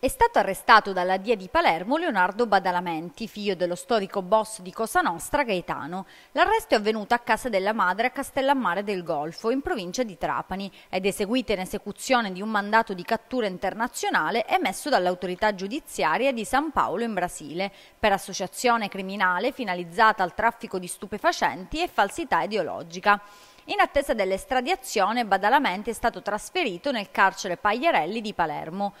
È stato arrestato dalla DIA di Palermo Leonardo Badalamenti, figlio dello storico boss di Cosa Nostra Gaetano. L'arresto è avvenuto a casa della madre a Castellammare del Golfo, in provincia di Trapani, ed è seguito in esecuzione di un mandato di cattura internazionale emesso dall'autorità giudiziaria di San Paolo in Brasile per associazione criminale finalizzata al traffico di stupefacenti e falsità ideologica. In attesa dell'estradiazione, Badalamenti è stato trasferito nel carcere Pagliarelli di Palermo.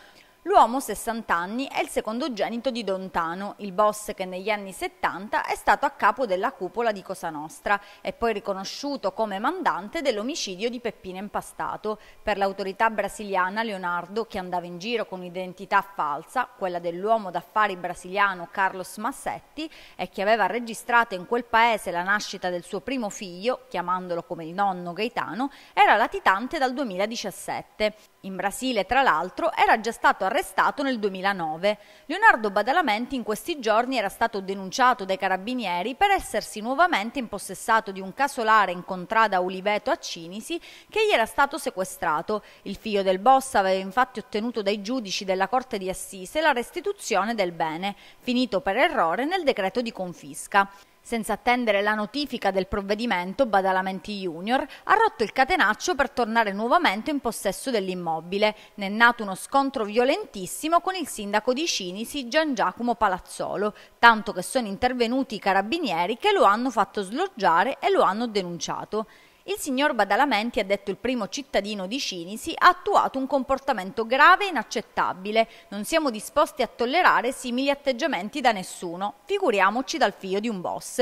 L'uomo, 60 anni, è il secondogenito di Dontano, il boss che negli anni 70 è stato a capo della cupola di Cosa Nostra e poi riconosciuto come mandante dell'omicidio di Peppino Impastato. Per l'autorità brasiliana Leonardo, che andava in giro con un'identità falsa, quella dell'uomo d'affari brasiliano Carlos Massetti, e che aveva registrato in quel paese la nascita del suo primo figlio, chiamandolo come il nonno Gaetano, era latitante dal 2017. In Brasile, tra l'altro, era già stato arrestato arrestato nel 2009. Leonardo Badalamenti in questi giorni era stato denunciato dai carabinieri per essersi nuovamente impossessato di un casolare in contrada Uliveto a Cinisi che gli era stato sequestrato. Il figlio del boss aveva infatti ottenuto dai giudici della Corte di Assise la restituzione del bene, finito per errore nel decreto di confisca. Senza attendere la notifica del provvedimento, Badalamenti Junior ha rotto il catenaccio per tornare nuovamente in possesso dell'immobile. Ne è nato uno scontro violentissimo con il sindaco di Cinisi Gian Giacomo Palazzolo, tanto che sono intervenuti i carabinieri che lo hanno fatto sloggiare e lo hanno denunciato. Il signor Badalamenti, ha detto il primo cittadino di Cinisi, ha attuato un comportamento grave e inaccettabile. Non siamo disposti a tollerare simili atteggiamenti da nessuno, figuriamoci dal figlio di un boss.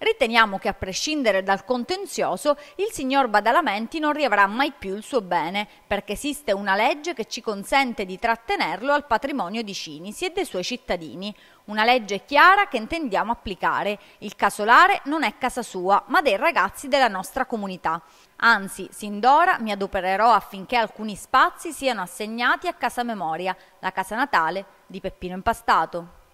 Riteniamo che a prescindere dal contenzioso il signor Badalamenti non riavrà mai più il suo bene, perché esiste una legge che ci consente di trattenerlo al patrimonio di Cinisi e dei suoi cittadini. Una legge chiara che intendiamo applicare. Il casolare non è casa sua, ma dei ragazzi della nostra comunità. Anzi, sin d'ora mi adopererò affinché alcuni spazi siano assegnati a Casa Memoria, la casa natale di Peppino Impastato.